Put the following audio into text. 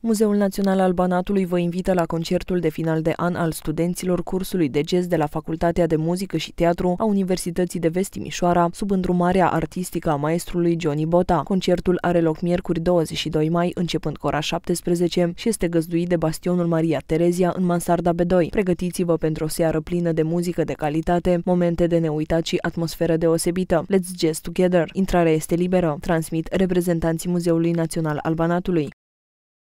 Muzeul Național al Banatului vă invită la concertul de final de an al studenților cursului de jazz de la Facultatea de Muzică și Teatru a Universității de Vest Timișoara, sub îndrumarea artistică a maestrului Johnny Bota. Concertul are loc miercuri 22 mai, începând cu ora 17 și este găzduit de Bastionul Maria Terezia în Mansarda B2. Pregătiți-vă pentru o seară plină de muzică de calitate, momente de neuitat și atmosferă deosebită. Let's Jazz Together! Intrarea este liberă, transmit reprezentanții Muzeului Național al Banatului.